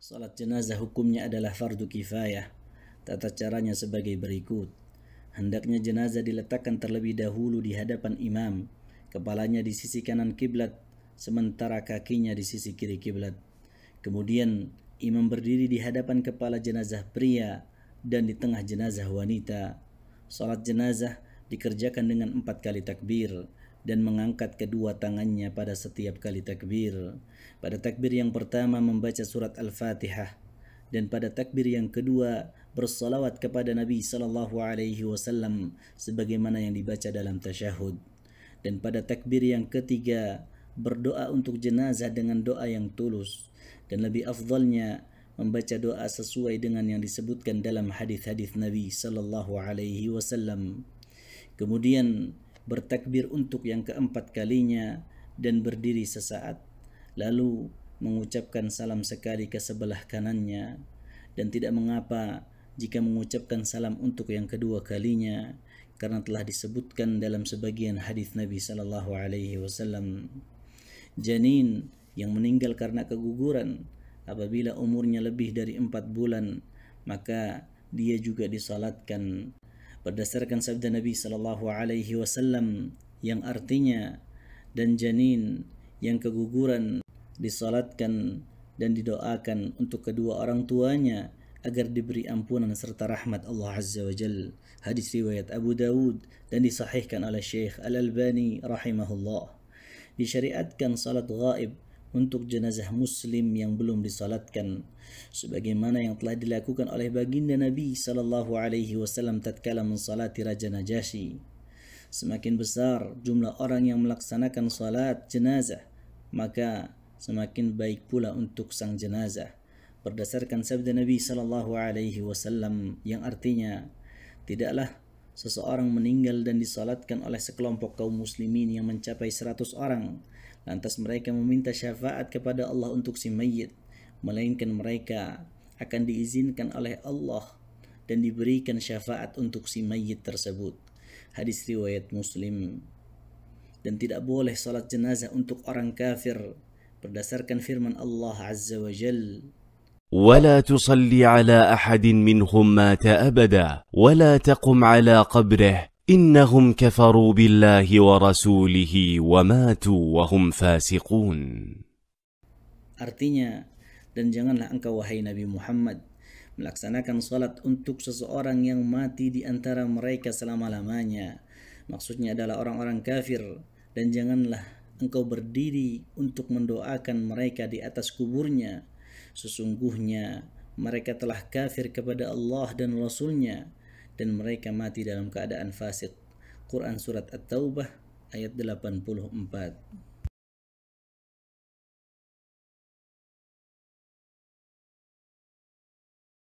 Salat jenazah hukumnya adalah fardu kifayah. Tata caranya sebagai berikut. Hendaknya jenazah diletakkan terlebih dahulu di hadapan imam, kepalanya di sisi kanan kiblat, sementara kakinya di sisi kiri kiblat. Kemudian imam berdiri di hadapan kepala jenazah pria dan di tengah jenazah wanita. Salat jenazah dikerjakan dengan empat kali takbir dan mengangkat kedua tangannya pada setiap kali takbir. Pada takbir yang pertama membaca surat Al-Fatihah dan pada takbir yang kedua bersalawat kepada Nabi sallallahu alaihi wasallam sebagaimana yang dibaca dalam tasyahud. Dan pada takbir yang ketiga berdoa untuk jenazah dengan doa yang tulus dan lebih afdalnya membaca doa sesuai dengan yang disebutkan dalam hadis-hadis Nabi sallallahu alaihi wasallam. Kemudian bertakbir untuk yang keempat kalinya dan berdiri sesaat lalu mengucapkan salam sekali ke sebelah kanannya dan tidak mengapa jika mengucapkan salam untuk yang kedua kalinya karena telah disebutkan dalam sebagian hadis Nabi sallallahu alaihi wasallam janin yang meninggal karena keguguran apabila umurnya lebih dari empat bulan maka dia juga disalatkan berdasarkan sabda Nabi sallallahu alaihi wasallam yang artinya dan janin yang keguguran disalatkan dan didoakan untuk kedua orang tuanya agar diberi ampunan serta rahmat Allah Azza wa Jal. Hadis riwayat Abu Dawud dan disahihkan oleh Syekh Al-Albani rahimahullah. Disyariatkan salat ghaib untuk jenazah muslim yang belum disalatkan sebagaimana yang telah dilakukan oleh baginda Nabi sallallahu alaihi wasallam tatkala mensalati raja Najasyi semakin besar jumlah orang yang melaksanakan salat jenazah maka semakin baik pula untuk sang jenazah berdasarkan sabda Nabi sallallahu alaihi wasallam yang artinya tidaklah seseorang meninggal dan disolatkan oleh sekelompok kaum muslimin yang mencapai seratus orang. Lantas mereka meminta syafaat kepada Allah untuk si mayit, melainkan mereka akan diizinkan oleh Allah dan diberikan syafaat untuk si mayit tersebut. Hadis riwayat Muslim. Dan tidak boleh salat jenazah untuk orang kafir berdasarkan firman Allah Azza wa Jalla ولا تصلي على احد منهم مات ابدا ولا تقم على قبره انهم كفروا بالله ورسوله وماتوا وهم فاسقون Artinya, dan janganlah engkau wahai Nabi Muhammad melaksanakan salat untuk seseorang yang mati di antara mereka selama-lamanya. Maksudnya adalah orang-orang kafir dan janganlah engkau berdiri untuk mendoakan mereka di atas kuburnya sesungguhnya mereka telah kafir kepada Allah dan Rasulnya dan mereka mati dalam keadaan fasik. Quran Surat At-Taubah ayat 84